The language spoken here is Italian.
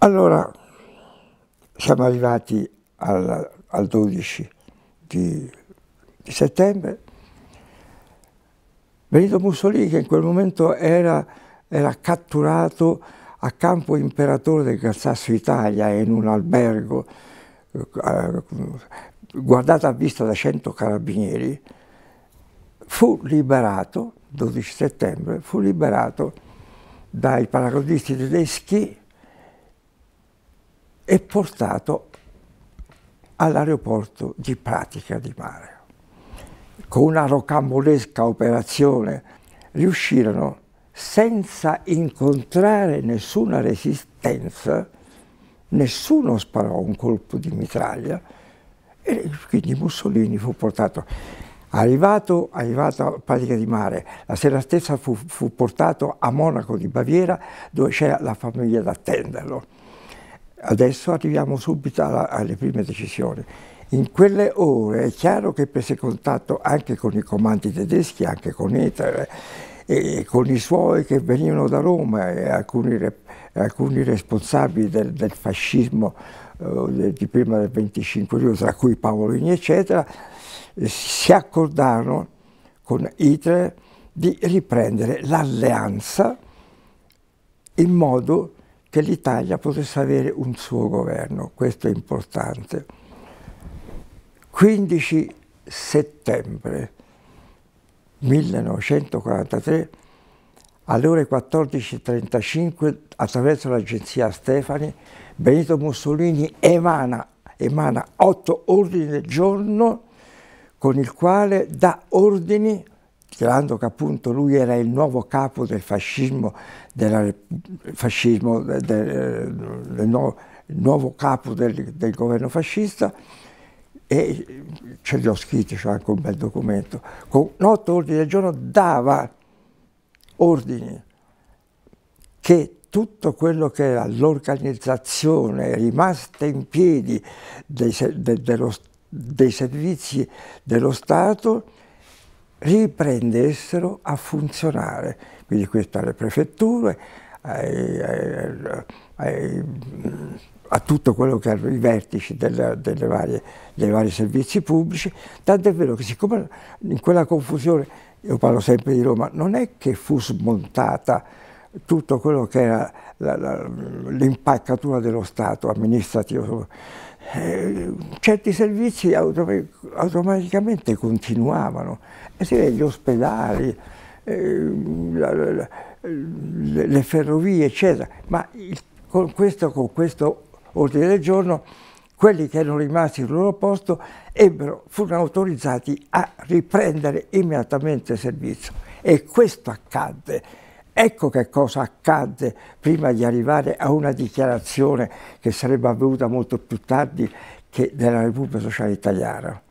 Allora siamo arrivati al, al 12 di, di settembre. Benito Mussolini, che in quel momento era, era catturato a campo imperatore del Cassasso Italia in un albergo, eh, guardato a vista da 100 carabinieri, fu liberato, 12 settembre, fu liberato dai paracordisti tedeschi e portato all'aeroporto di Pratica di Mare. Con una rocambolesca operazione riuscirono, senza incontrare nessuna resistenza, nessuno sparò un colpo di mitraglia e quindi Mussolini fu portato. Arrivato, arrivato a Pratica di Mare, la sera stessa fu, fu portato a Monaco di Baviera dove c'era la famiglia ad attenderlo. Adesso arriviamo subito alla, alle prime decisioni. In quelle ore è chiaro che prese contatto anche con i comandi tedeschi, anche con Hitler, e con i suoi che venivano da Roma e alcuni, alcuni responsabili del, del fascismo eh, di prima del 25 luglio, tra cui Paolini, eccetera, si accordarono con Hitler di riprendere l'alleanza in modo che l'Italia potesse avere un suo governo, questo è importante. 15 settembre 1943 alle ore 14.35 attraverso l'agenzia Stefani Benito Mussolini emana, emana otto ordini del giorno con il quale dà ordini dichiarando che appunto lui era il nuovo capo del fascismo, della, fascismo del, eh, del nuovo, nuovo, capo del, del, governo fascista e ce li ho scritti, c'è anche un bel documento, con otto ordini del giorno dava ordini che tutto quello che era l'organizzazione rimasta in piedi dei, de, dello, dei servizi dello Stato riprendessero a funzionare. Quindi questo alle prefetture, ai, ai, ai, a tutto quello che erano i vertici delle, delle varie, dei vari servizi pubblici, tant'è vero che siccome in quella confusione, io parlo sempre di Roma, non è che fu smontata tutto quello che era l'impalcatura dello Stato amministrativo. Eh, certi servizi automaticamente continuavano, eh, gli ospedali, eh, la, la, le, le ferrovie, eccetera, ma il, con, questo, con questo ordine del giorno quelli che erano rimasti al loro posto ebbero, furono autorizzati a riprendere immediatamente il servizio e questo accadde. Ecco che cosa accadde prima di arrivare a una dichiarazione che sarebbe avvenuta molto più tardi che della Repubblica Sociale Italiana.